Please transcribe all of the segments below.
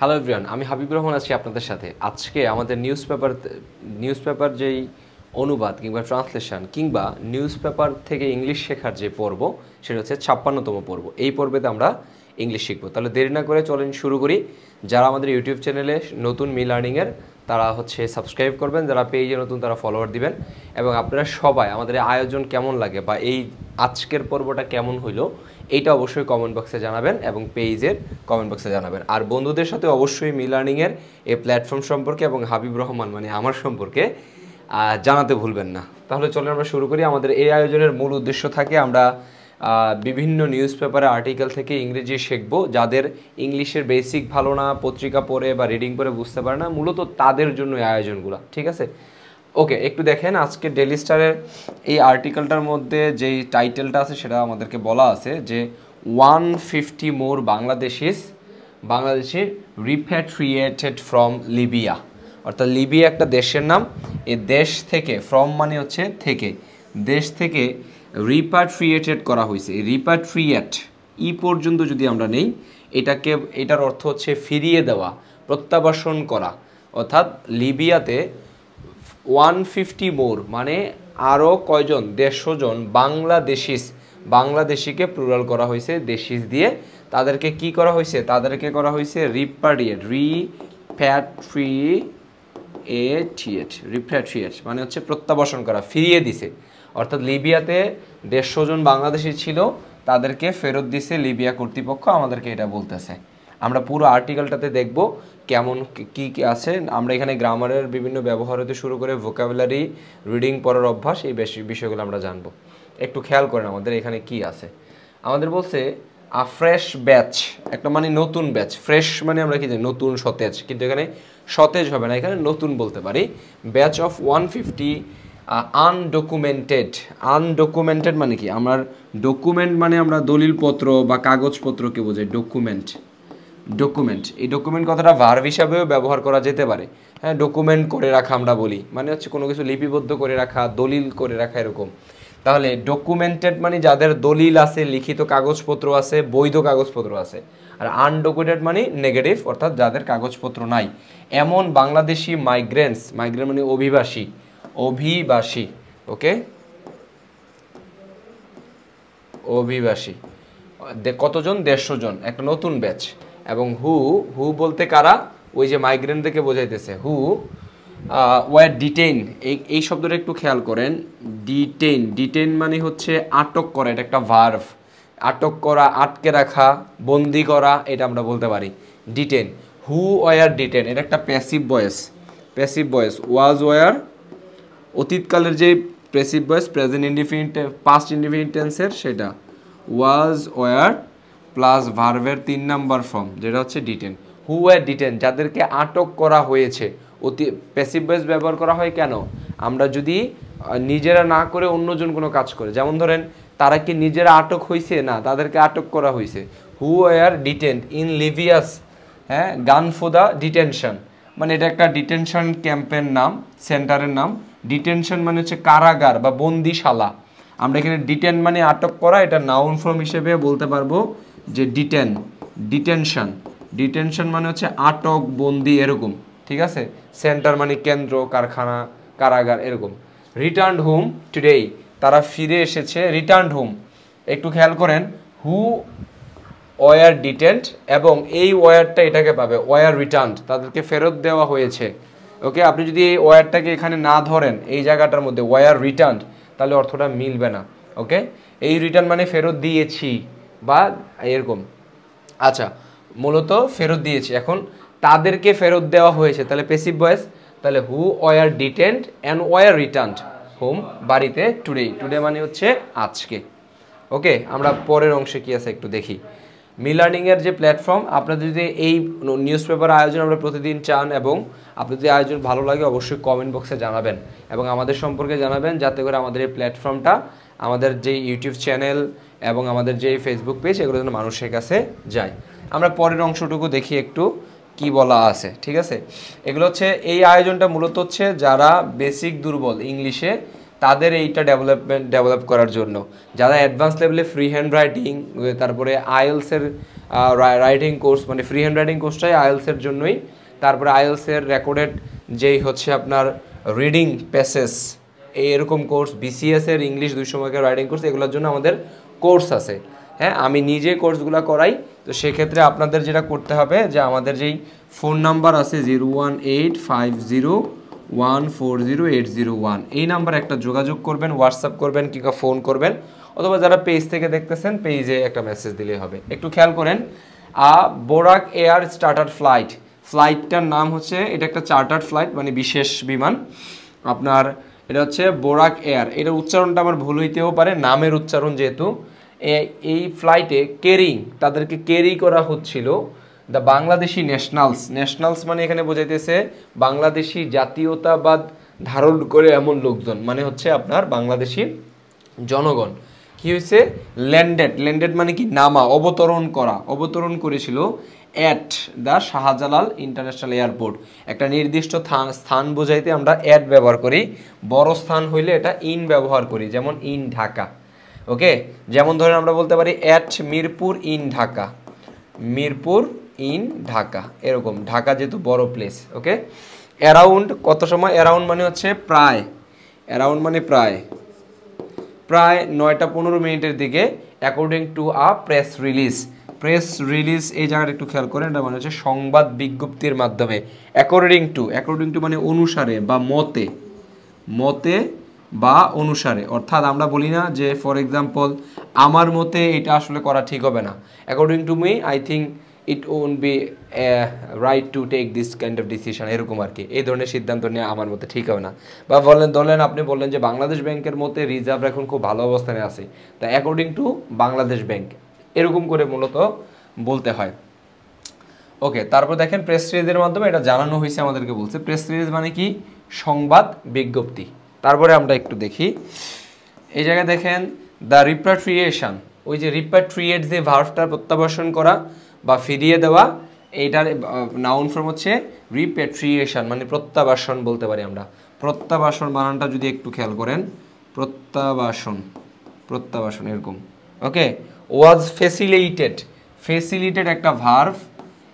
hello everyone আমি হাবিব রহমান আছি আপনাদের সাথে আজকে আমাদের নিউজ পেপার নিউজ পেপার যেই অনুবাদ কিংবা ট্রান্সলেশন কিংবা নিউজ পেপার থেকে ইংলিশ শেখার যে পর্ব সেটা হচ্ছে ছাপ্পান্নতম পর্ব এই পর্বেতে আমরা ইংলিশ শিখবো তাহলে দেরি না করে চলেন শুরু করি যারা আমাদের ইউটিউব চ্যানেলে নতুন মি লার্নিংয়ের তারা হচ্ছে সাবস্ক্রাইব করবেন যারা পেজে নতুন তারা ফলোয়ার দিবেন এবং আপনারা সবাই আমাদের আয়োজন কেমন লাগে বা এই আজকের পর্বটা কেমন হইলো এইটা অবশ্যই কমেন্ট বক্সে জানাবেন এবং পেজের কমেন্ট বক্সে জানাবেন আর বন্ধুদের সাথে অবশ্যই মি লার্নিংয়ের এই প্ল্যাটফর্ম সম্পর্কে এবং হাবিব রহমান মানে আমার সম্পর্কে জানাতে ভুলবেন না তাহলে চলুন আমরা শুরু করি আমাদের এই আয়োজনের মূল উদ্দেশ্য থাকে আমরা বিভিন্ন নিউজ পেপারে আর্টিকেল থেকে ইংরেজি শিখবো যাদের ইংলিশের বেসিক ভালো না পত্রিকা পড়ে বা রিডিং পরে বুঝতে পারে না মূলত তাদের জন্য এই আয়োজনগুলো ঠিক আছে ওকে একটু দেখেন আজকে ডেলি স্টারের এই আর্টিকেলটার মধ্যে যেই টাইটেলটা আছে সেটা আমাদেরকে বলা আছে যে one fifty more Bangladeshis Bangladeshi repatriated from Libya অর্থাৎ লিবিয়া একটা দেশের নাম এ দেশ থেকে ফ্রম মানে হচ্ছে থেকে দেশ থেকে রিপ্যাট্রিয়েটেড করা হয়েছে রিপ্যাট্রিয়েট ই পর্যন্ত যদি আমরা নেই এটাকে এটার অর্থ হচ্ছে ফিরিয়ে দেওয়া প্রত্যাবাসন করা অর্থাৎ লিবিয়াতে ওয়ান ফিফটি মোর মানে আরও কয়জন দেড়শো জন বাংলাদেশিস বাংলাদেশিকে প্লুরাল করা হয়েছে দেশিস দিয়ে তাদেরকে কি করা হয়েছে তাদেরকে করা হয়েছে রিপারিয়েট রি ফ্যাট্রিয়েট রিফ্যাট্রিয়েট মানে হচ্ছে প্রত্যাবাসন করা ফিরিয়ে দিছে অর্থাৎ লিবিয়াতে দেড়শো জন বাংলাদেশি ছিল তাদেরকে ফেরত দিছে লিবিয়া কর্তৃপক্ষ আমাদেরকে এটা বলতেছে আমরা পুরো আর্টিকেলটাতে দেখব কেমন কি কী আছে আমরা এখানে গ্রামারের বিভিন্ন ব্যবহার হতে শুরু করে ভোকাবুলারি রিডিং পড়ার অভ্যাস এই বিষয়গুলো আমরা জানব একটু খেয়াল করেন আমাদের এখানে কি আছে আমাদের বলছে আ ফ্রেশ ব্যাচ একটা মানে নতুন ব্যাচ ফ্রেশ মানে আমরা কি জানি নতুন সতেজ কিন্তু এখানে সতেজ হবে না এখানে নতুন বলতে পারি batch of one fifty undocumented undocumented মানে কি আমার ডকুমেন্ট মানে আমরা দলিলপত্র বা কাগজপত্রকে বোঝাই ডকুমেন্ট ডকুমেন্ট এই ডকুমেন্ট কথাটা ভার্ভ হিসাবেও ব্যবহার করা যেতে পারে হ্যাঁ ডকুমেন্ট করে রাখা আমরা বলি মানে হচ্ছে কোনো কিছু লিপিবদ্ধ করে রাখা দলিল করে রাখা এরকম তাহলে ডকুমেন্টেড মানে যাদের দলিল আছে লিখিত কাগজপত্র আছে বৈধ কাগজপত্র আছে আর আনডকুমেন্টেড মানে নেগেটিভ অর্থাৎ যাদের কাগজপত্র নাই এমন বাংলাদেশি মাইগ্রেন্টস মাইগ্রেন্ট মানে অভিবাসী অভিবাসী ওকে অভিবাসী কতজন দেড়শো জন একটা নতুন ব্যাচ এবং হু হু বলতে কারা ওই যে মাইগ্রেন থেকে বোঝাইতেছে হু ওয়ার ডিটেইন এই এই শব্দটা একটু খেয়াল করেন ডিটেইন ডিটেইন মানে হচ্ছে আটক করা এটা একটা ভার্ভ আটক করা আটকে রাখা বন্দি করা এটা আমরা বলতে পারি ডিটেন হু ওয়ার ডিটেন এটা একটা প্যাসিভ বয়েস প্যাসিভ বয়েস ওয়াজ ওয়ার অতীতকালের যে প্যাসিভ বয়েস প্রেজেন্ট ইন্ডিফিনিট পাস্ট ইন্ডিফিনিট টেন্সের সেটা ওয়াজ ওয়ার প্লাস ভার্ভের তিন নাম্বার ফর্ম যেটা হচ্ছে ডিটেন হু ওয়ার ডিটেন যাদেরকে আটক করা হয়েছে অতি প্যাসিভ ভয়েস ব্যবহার করা হয় কেন আমরা যদি নিজেরা না করে অন্যজন কোনো কাজ করে যেমন ধরেন তারা কি নিজেরা আটক হয়েছে না তাদেরকে আটক করা হয়েছে হু আর ডিটেন ইন লিভিয়াস হ্যাঁ গান ফো দ্য ডিটেনশন মানে এটা একটা ডিটেনশন ক্যাম্পের নাম সেন্টারের নাম ডিটেনশন মানে হচ্ছে কারাগার বা বন্দিশালা আমরা এখানে ডিটেন মানে আটক করা এটা নাউন ফর্ম হিসেবে বলতে পারবো যে ডিটেন ডিটেনশন ডিটেনশন মানে হচ্ছে আটক বন্দি এরকম ঠিক আছে সেন্টার মানে কেন্দ্র কারখানা কারাগার এরকম রিটার্ন হোম টুডে তারা ফিরে এসেছে রিটার্ন হোম একটু খেয়াল করেন হু ওয়ার ডিটেন্ট এবং এই ওয়ারটা এটাকে পাবে ওয়ার রিটার্ন তাদেরকে ফেরত দেওয়া হয়েছে ওকে আপনি যদি এই ওয়ারটাকে এখানে না ধরেন এই জায়গাটার মধ্যে ওয়ার রিটার্ন তাহলে অর্থটা মিলবে না ওকে এই রিটার্ন মানে ফেরত দিয়েছি বা এরকম আচ্ছা মূলত ফেরত দিয়েছি এখন তাদেরকে ফেরত দেওয়া হয়েছে তাহলে পেসিভ বয়েস তাহলে who were detained and were return home বাড়িতে টুডে টুডে মানে হচ্ছে আজকে ওকে আমরা পরের অংশে কী আছে একটু দেখি মি লার্নিংয়ের যে প্ল্যাটফর্ম আপনাদের যদি এই নিউজ পেপার আয়োজন আমরা প্রতিদিন চান এবং আপনাদের যদি আয়োজন ভালো লাগে অবশ্যই কমেন্ট বক্সে জানাবেন এবং আমাদের সম্পর্কে জানাবেন যাতে করে আমাদের এই প্ল্যাটফর্মটা আমাদের যে ইউটিউব চ্যানেল এবং আমাদের যে ফেসবুক পেজ এগুলো যেন মানুষের কাছে যায় আমরা পরের অংশটুকু দেখি একটু কি বলা আছে ঠিক আছে এগুলো হচ্ছে এই আয়োজনটা মূলত হচ্ছে যারা বেসিক দুর্বল ইংলিশে তাদের এইটা ডেভেলপমেন্ট ডেভেলপ করার জন্য যারা অ্যাডভান্স লেভেলে ফ্রি হ্যান্ড রাইটিং তারপরে আয়েলসের রাইটিং কোর্স মানে ফ্রি হ্যান্ড রাইটিং কোর্সটাই আয়েলসের জন্যই তারপরে আইএলসের রেকর্ডেড যেই হচ্ছে আপনার রিডিং প্যাসেস এরকম কোর্স বিসিএসের ইংলিশ দুইশো মার্কের রাইডিং কোর্স এগুলোর জন্য আমাদের কোর্স আছে হ্যাঁ আমি নিজে কোর্সগুলো করাই তো সেক্ষেত্রে আপনাদের যেটা করতে হবে যে আমাদের যেই ফোন নাম্বার আছে zero one eight five zero one four zero eight zero one এই নাম্বার একটা যোগাযোগ করবেন হোয়াটসঅ্যাপ করবেন কিংবা ফোন করবেন অথবা যারা পেজ থেকে দেখতেছেন পেজে একটা মেসেজ দিলেই হবে একটু খেয়াল করেন a Buraq air starter flight ফ্লাইটটার নাম হচ্ছে এটা একটা চার্টার্ড ফ্লাইট মানে বিশেষ বিমান আপনার এটা হচ্ছে বোরাক এয়ার এটার উচ্চারণটা আমার ভুল হইতেও পারে নামের উচ্চারণ যেহেতু এই ফ্লাইটে ক্যারিং তাদেরকে ক্যারি করা হচ্ছিল দ্য বাংলাদেশি ন্যাশনালস ন্যাশনালস মানে এখানে বোঝাইতেছে বাংলাদেশি জাতীয়তাবাদ ধারণ করে এমন লোকজন মানে হচ্ছে আপনার বাংলাদেশি জনগণ কি হয়েছে ল্যান্ডেড ল্যান্ডেড মানে কি নামা অবতরণ করা অবতরণ করেছিল at the Shahjalal international airport একটা নির্দিষ্ট স্থান বোঝাইতে আমরা অ্যাট ব্যবহার করি বড় স্থান হইলে এটা ইন ব্যবহার করি যেমন ইন ঢাকা ওকে যেমন ধরেন আমরা বলতে পারি at Mirpur in Dhaka Mirpur in Dhaka এরকম ঢাকা যেহেতু বড় প্লেস ওকে অ্যারাউন্ড কত সময় অ্যারাউন্ড মানে হচ্ছে প্রায় অ্যারাউন্ড মানে প্রায় প্রায় নয়টা পনেরো মিনিটের দিকে according to a press release press release এই জায়গাটা একটু খেয়াল করেন এটা মানে হচ্ছে সংবাদ বিজ্ঞপ্তির মাধ্যমে অ্যাকর্ডিং টু অ্যাকর্ডিং টু মানে অনুসারে বা মতে মতে বা অনুসারে অর্থাৎ আমরা বলি না যে ফর এক্সাম্পল আমার মতে এটা আসলে করা ঠিক হবে না according to me I think it won be right to take this kind of decision এরকম আর কি এই ধরনের সিদ্ধান্ত নেওয়া আমার মতে ঠিক হবে না বা বলেন ধরলেন আপনি বললেন যে বাংলাদেশ ব্যাংকের মতে রিজার্ভ এখন খুব ভালো অবস্থানে আছে তা অ্যাকর্ডিং টু বাংলাদেশ ব্যাংক এরকম করে মূলত বলতে হয় ওকে তারপর দেখেন প্রেস রিলিজের মাধ্যমে এটা জানানো হয়েছে আমাদেরকে বলছে প্রেস রিলিজ মানে কি সংবাদ বিজ্ঞপ্তি তারপরে আমরা একটু দেখি এই জায়গায় দেখেন দ্য রিপ্যাট্রিয়েশন ওই যে রিপ্যাট্রিয়েট যে ভার্ভটা প্রত্যাবাসন করা বা ফিরিয়ে দেওয়া এইটার নাউন ফর্ম হচ্ছে রিপ্যাট্রিয়েশন মানে প্রত্যাবাসন বলতে পারি আমরা প্রত্যাবাসন বানানটা যদি একটু খেয়াল করেন প্রত্যাবাসন প্রত্যাবাসন এরকম ওকে ওয়াজ ফেসিলেটেড ফেসিলিটেড একটা ভার্ভ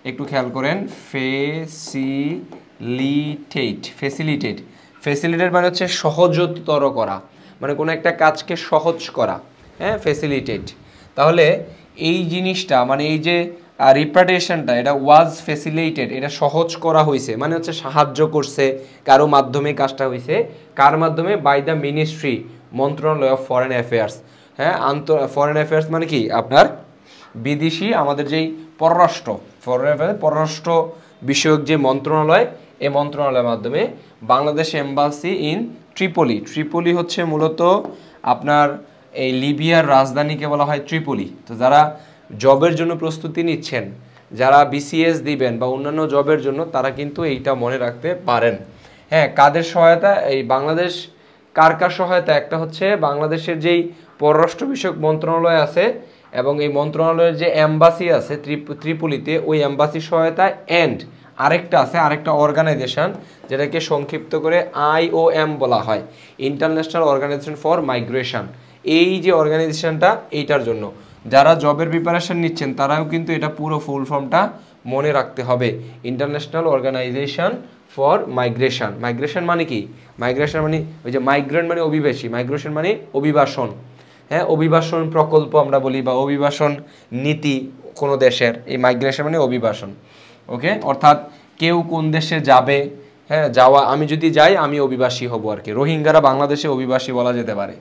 একটু খেয়াল করেন ফেসিলিটেট ফেসিলিটেড ফেসিলিটেড মানে হচ্ছে সহজতর করা মানে কোনো একটা কাজকে সহজ করা হ্যাঁ ফেসিলিটেড তাহলে এই জিনিসটা মানে এই যে রিপ্রাটেশনটা এটা ওয়াজ ফেসিলিটেড এটা সহজ করা হয়েছে মানে হচ্ছে সাহায্য করছে কারো মাধ্যমে কাজটা হয়েছে কার মাধ্যমে বাই দ্য মিনিস্ট্রি মন্ত্রণালয় অফ ফরেন অ্যাফেয়ার্স হ্যাঁ আন্ত ফরেন অ্যাফেয়ার্স মানে কি আপনার বিদেশি আমাদের যেই পররাষ্ট্র ফরেন অ্যাফেয়ার্স পররাষ্ট্র বিষয়ক যে মন্ত্রণালয় এই মন্ত্রণালয়ের মাধ্যমে Bangladesh embassy in Tripoli Tripoli হচ্ছে মূলত আপনার এই লিবিয়ার রাজধানীকে বলা হয় ট্রিপলি তো যারা জবের জন্য প্রস্তুতি নিচ্ছেন যারা বিসিএস দিবেন বা অন্যান্য জবের জন্য তারা কিন্তু এইটা মনে রাখতে পারেন হ্যাঁ কাদের সহায়তা এই বাংলাদেশ কার কার সহায়তা একটা হচ্ছে বাংলাদেশের যেই পররাষ্ট্র বিষয়ক মন্ত্রণালয় আছে এবং এই মন্ত্রণালয়ের যে অ্যাম্বাসি আছে ত্রিপুলিতে ওই অ্যাম্বাসি সহায়তা অ্যান্ড আরেকটা আছে আরেকটা অর্গানাইজেশন যেটাকে সংক্ষিপ্ত করে আইওএম বলা হয় ইন্টারন্যাশনাল অর্গানাইজেশন ফর মাইগ্রেশন এই যে অর্গানাইজেশনটা এইটার জন্য যারা জবের প্রিপারেশন নিচ্ছেন তারাও কিন্তু এটা পুরো ফুল ফর্মটা মনে রাখতে হবে international organization for migration migration মানে কি মাইগ্রেশন মানে ওই যে মাইগ্রেন্ট মানে অভিবাসী মাইগ্রেশন মানে অভিবাসন হ্যাঁ অভিবাসন প্রকল্প আমরা বলি বা অভিবাসন নীতি কোনো দেশের এই মাইগ্রেশন মানে অভিবাসন ওকে অর্থাৎ কেউ কোন দেশে যাবে হ্যাঁ যাওয়া আমি যদি যাই আমি অভিবাসী হব আর কি রোহিঙ্গারা বাংলাদেশে অভিবাসী বলা যেতে পারে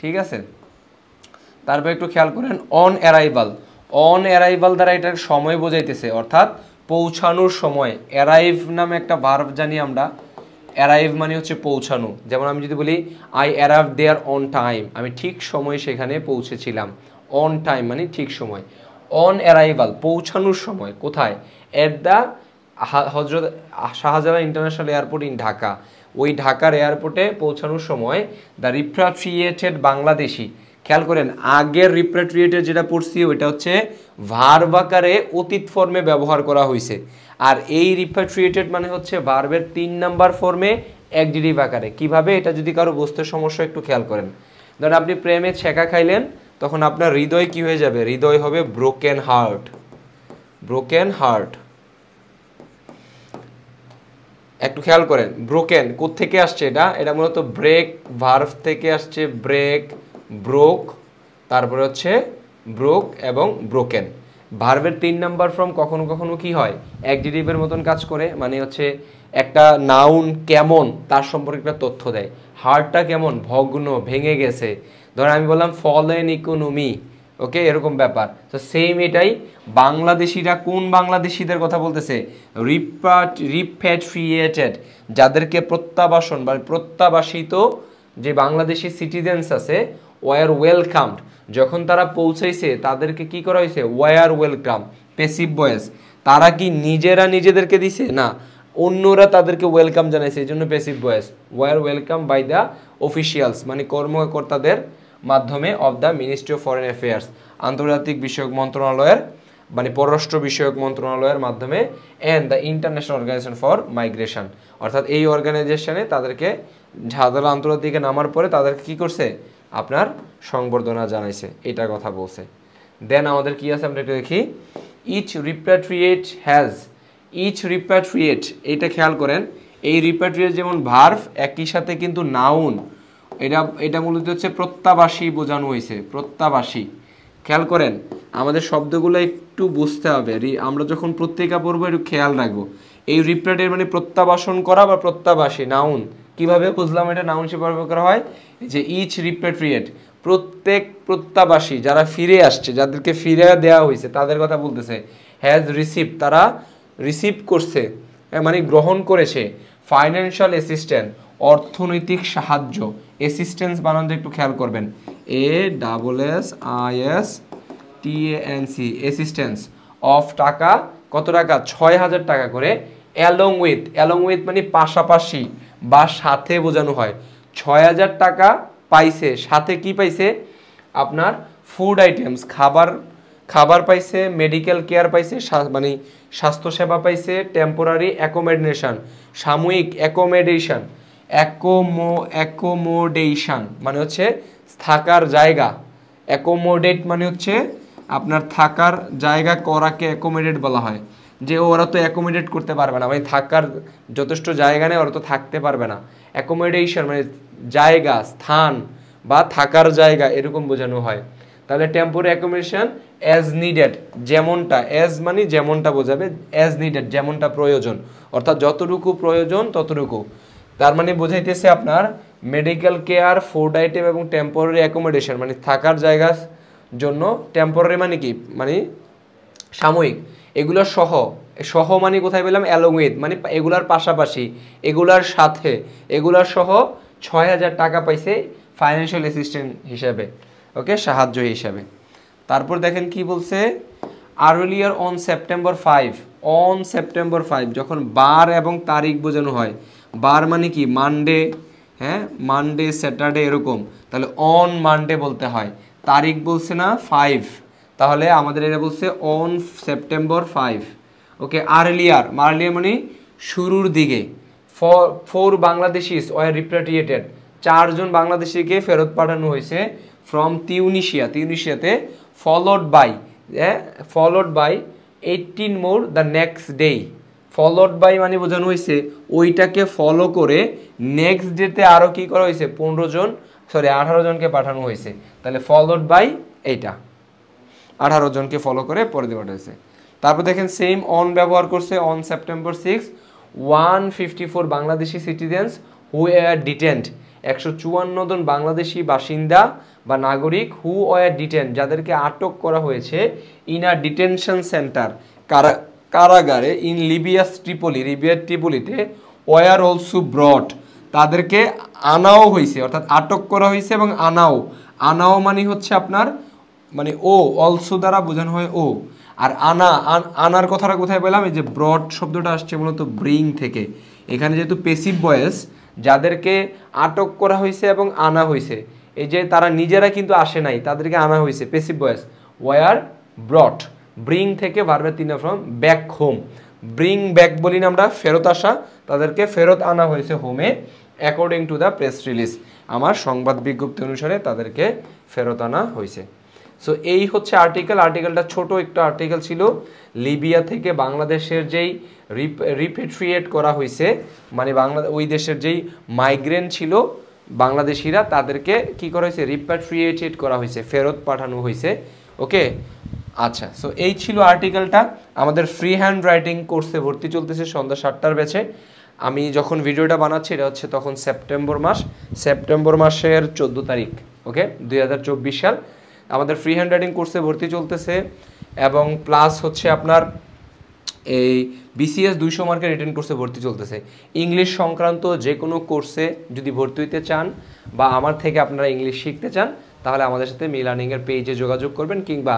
ঠিক আছে তারপর একটু খেয়াল করেন অন অ্যারাইভাল অন অ্যারাইভাল দ্বারা এটার সময় বোঝাইতেছে অর্থাৎ পৌঁছানোর সময় অ্যারাইভ নামে একটা ভার্ব জানি আমরা অ্যারাইভ মানে হচ্ছে পৌঁছানো যেমন আমি যদি বলি I arrive there on time আমি ঠিক সময়ে সেখানে পৌঁছেছিলাম অন টাইম মানে ঠিক সময় অন অ্যারাইভাল পৌঁছানোর সময় কোথায় at the Hazrat Shahjalal international airport in Dhaka ওই ঢাকার এয়ারপোর্টে পৌঁছানোর সময় দ্য রিপ্রাফিয়েটেড বাংলাদেশি খেয়াল করেন আগের রিপ্রেট্রিয়েটের যেটা পড়ছি ওইটা হচ্ছে ভার্ব আকারে অতীত ফর্মে ব্যবহার করা হয়েছে আর এই রিপ্রেট্রিয়েটেড মানে হচ্ছে ভার্বের তিন নাম্বার ফর্মে এক একজিটিভ আকারে কীভাবে এটা যদি কারো বুঝতে সমস্যা একটু খেয়াল করেন ধরেন আপনি প্রেমে ছেঁকা খাইলেন তখন আপনার হৃদয় কি হয়ে যাবে হৃদয় হবে ব্রোকেন হার্ট ব্রোকেন হার্ট একটু খেয়াল করেন ব্রোকেন থেকে আসছে এটা এটা মূলত ব্রেক ভার্ভ থেকে আসছে ব্রেক ব্রোক তারপরে হচ্ছে ব্রোক এবং ব্রোকেন ভার্বের তিন নাম্বার ফর্ম কখনো কখনো কি হয় ডিডিপের মতন কাজ করে মানে হচ্ছে একটা নাউন কেমন তার সম্পর্কে একটা তথ্য দেয় হার্টটা কেমন ভগ্ন ভেঙে গেছে ধর আমি বললাম ফলেন ইকোনমি ওকে এরকম ব্যাপার তো সেম এটাই বাংলাদেশিরা কোন বাংলাদেশিদের কথা বলতেছে রিপাট রিপ্যাট্রিয়েটেড যাদেরকে প্রত্যাবাসন বা মানে প্রত্যাবাসিত যে বাংলাদেশি সিটিজেন্স আছে ওয়ার ওয়েলকামড যখন তারা পৌঁছাইছে তাদেরকে কি করা হয়েছে ওয়ার ওয়েলকাম পেসিভ বয়েস তারা কি নিজেরা নিজেদেরকে দিছে না অন্যরা তাদেরকে ওয়েলকাম জানাইছে এই জন্য passive voice were welcome by the officials মানে কর্মকর্তাদের মাধ্যমে of the ministry of foreign affairs আন্তর্জাতিক বিষয়ক মন্ত্রণালয়ের মানে পররাষ্ট্র বিষয়ক মন্ত্রণালয়ের মাধ্যমে and the international organization for migration অর্থাৎ এই অর্গানাইজেশনে তাদেরকে ঝাদাল আন্তর্জাতিকে নামার পরে তাদেরকে কী করছে আপনার সংবর্ধনা জানাইছে এটা কথা বলছে দেন আমাদের কি আছে আমরা একটু দেখি each repatriate has each repatriate এটা খেয়াল করেন এই রিপ্যাট্রিয়েট যেমন ভার্ভ একই সাথে কিন্তু নাউন এটা এটা মূলত হচ্ছে প্রত্যাবাসী বোঝানো হয়েছে প্রত্যাবাসী খেয়াল করেন আমাদের শব্দগুলো একটু বুঝতে হবে আমরা যখন প্রত্যেকা পড়বো একটু খেয়াল রাখবো এই রিপ্রেটের মানে প্রত্যাবাসন করা বা প্রত্যাবাসী নাউন কিভাবে বুঝলাম এটা নাউন হিসেবে ব্যবহার করা হয় যে ইচ রিপেট্রিয়েট প্রত্যেক প্রত্যাবাসী যারা ফিরে আসছে যাদেরকে ফিরে দেওয়া হয়েছে তাদের কথা বলতেছে হ্যাজ রিসিভ তারা রিসিভ করছে হ্যাঁ, মানে গ্রহণ করেছে ফাইন্যান্সিয়াল অ্যাসিস্ট্যান্ট অর্থনৈতিক সাহায্য অ্যাসিস্ট্যান্স বানানো একটু খেয়াল করবেন A double S I S T N C assistance of টাকা কত টাকা ছয় হাজার টাকা করে অ্যালং উইথ অ্যালং উইথ মানে পাশাপাশি বা সাথে বোঝানো হয় ছয় হাজার টাকা পাইছে সাথে কি পাইছে আপনার ফুড আইটেমস খাবার খাবার পাইছে মেডিকেল কেয়ার পাইছে মানে স্বাস্থ্যসেবা পাইছে টেম্পোরারি অ্যাকোমোডেশন সাময়িক অ্যাকোমোডেশন অ্যাকোমো অ্যাকোমোডেশন মানে হচ্ছে থাকার জায়গা অ্যাকোমোডেট মানে হচ্ছে আপনার থাকার জায়গা করাকে অ্যাকোমোডেট বলা হয় যে ওরা তো অ্যাকোমোডেট করতে পারবে না মানে থাকার যথেষ্ট জায়গা নেই ওরা তো থাকতে পারবে না অ্যাকোমোডেশন মানে জায়গা স্থান বা থাকার জায়গা এরকম বোঝানো হয় তাহলে টেম্পোর অ্যাকোমোডেশন অ্যাজ নিডেড যেমনটা অ্যাজ মানে যেমনটা বোঝাবে অ্যাজ নিডেড যেমনটা প্রয়োজন অর্থাৎ যতটুকু প্রয়োজন ততটুকু তার মানে বোঝাইতেছে আপনার মেডিকেল কেয়ার ফুড আইটেম এবং টেম্পোরারি অ্যাকোমোডেশন মানে থাকার জায়গার জন্য টেম্পোরারি মানে কি মানে সাময়িক এগুলো সহ সহ মানে কোথায় পেলাম অ্যালং উইথ মানে এগুলার পাশাপাশি এগুলার সাথে এগুলার সহ ছয় হাজার টাকা পাইছে ফাইন্যান্সিয়াল অ্যাসিস্ট্যান্ট হিসাবে ওকে সাহায্য হিসাবে তারপর দেখেন কি বলছে earlier on September five on September five যখন বার এবং তারিখ বোঝানো হয় বার মানে কি মানডে হ্যাঁ মানডে স্যাটারডে এরকম তাহলে অন মানডে বলতে হয় তারিখ বলছে না ফাইভ তাহলে আমাদের এটা বলছে on September five okay earlier earlier মানে শুরুর দিকে for four Bangladeshis were repatriated চারজন বাংলাদেশিকে ফেরত পাঠানো হয়েছে ফ্রম তিউনিশিয়া তিউনিশিয়াতে followed by followed by eighteen more the next day followed by মানে বোঝানো হয়েছে ওইটাকে ফলো করে নেক্সট ডেতে আরও কী করা হয়েছে পনেরো জন সরি আঠারো জনকে পাঠানো হয়েছে তাহলে ফলোড বাই এইটা আঠারো জনকে ফলো করে পরে দেওয়া হয়েছে তারপর দেখেন সেম অন ব্যবহার করছে on September six one fifty four Bangladeshi citizens who are detained একশো চুয়ান্ন জন বাংলাদেশি বাসিন্দা বা নাগরিক হু ওয়ার ডিটেন্ট যাদেরকে আটক করা হয়েছে ইন আ ডিটেনশন সেন্টার কারা কারাগারে ইন লিবিয়াস ট্রিপলি লিবিয়ার ট্রিপলিতে ওয়ার অলসো ব্রড তাদেরকে আনাও হয়েছে অর্থাৎ আটক করা হয়েছে এবং আনাও আনাও মানে হচ্ছে আপনার মানে ও অলসো দ্বারা বোঝানো হয় ও আর আনা আনার কথাটা কোথায় পেলাম এই যে ব্রড শব্দটা আসছে মূলত ব্রিং থেকে এখানে যেহেতু পেসিভ বয়েস যাদেরকে আটক করা হয়েছে এবং আনা হয়েছে এই যে তারা নিজেরা কিন্তু আসে নাই তাদেরকে আনা হয়েছে passive voice war broad bring থেকে ভার্বের তিন from back home bring back বলি না আমরা ফেরত আসা তাদেরকে ফেরত আনা হয়েছে হোমে according to the press release আমার সংবাদ বিজ্ঞপ্তি অনুসারে তাদেরকে ফেরত আনা হয়েছে সো এই হচ্ছে আর্টিকেল আর্টিকেলটা ছোট একটা আর্টিকেল ছিল লিবিয়া থেকে বাংলাদেশের যেই রিপেট্রিয়েট করা হয়েছে মানে বাংলা ওই দেশের যেই মাইগ্রেন ছিল বাংলাদেশিরা তাদেরকে কি করা হয়েছে রিপ্যাট্রিয়েটেড করা হয়েছে ফেরত পাঠানো হয়েছে ওকে আচ্ছা সো এই ছিল আর্টিকেলটা আমাদের ফ্রি হ্যান্ড রাইটিং কোর্সে ভর্তি চলতেছে সন্ধ্যা সাতটার বেছে আমি যখন ভিডিওটা বানাচ্ছি এটা হচ্ছে তখন সেপ্টেম্বর মাস সেপ্টেম্বর মাসের চোদ্দো তারিখ ওকে দুই সাল আমাদের ফ্রি হ্যান্ড রাইটিং কোর্সে ভর্তি চলতেছে এবং প্লাস হচ্ছে আপনার এই বিসিএস দুইশো মার্কের রিটার্ন কোর্সে ভর্তি চলতেছে ইংলিশ সংক্রান্ত যে কোনো কোর্সে যদি ভর্তি হইতে চান বা আমার থেকে আপনারা ইংলিশ শিখতে চান তাহলে আমাদের সাথে মি লার্নিংয়ের পেজে যোগাযোগ করবেন কিংবা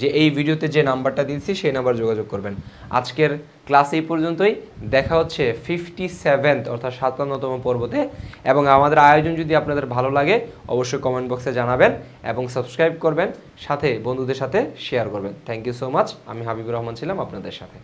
যে এই ভিডিওতে যে নাম্বারটা দিয়েছি সেই নাম্বার যোগাযোগ করবেন আজকের ক্লাস এই পর্যন্তই দেখা হচ্ছে ফিফটি সেভেন্থ অর্থাৎ সাতান্নতম পর্বতে এবং আমাদের আয়োজন যদি আপনাদের ভালো লাগে অবশ্যই কমেন্ট বক্সে জানাবেন এবং সাবস্ক্রাইব করবেন সাথে বন্ধুদের সাথে শেয়ার করবেন থ্যাংক ইউ সো মাচ আমি হাবিবুর রহমান ছিলাম আপনাদের সাথে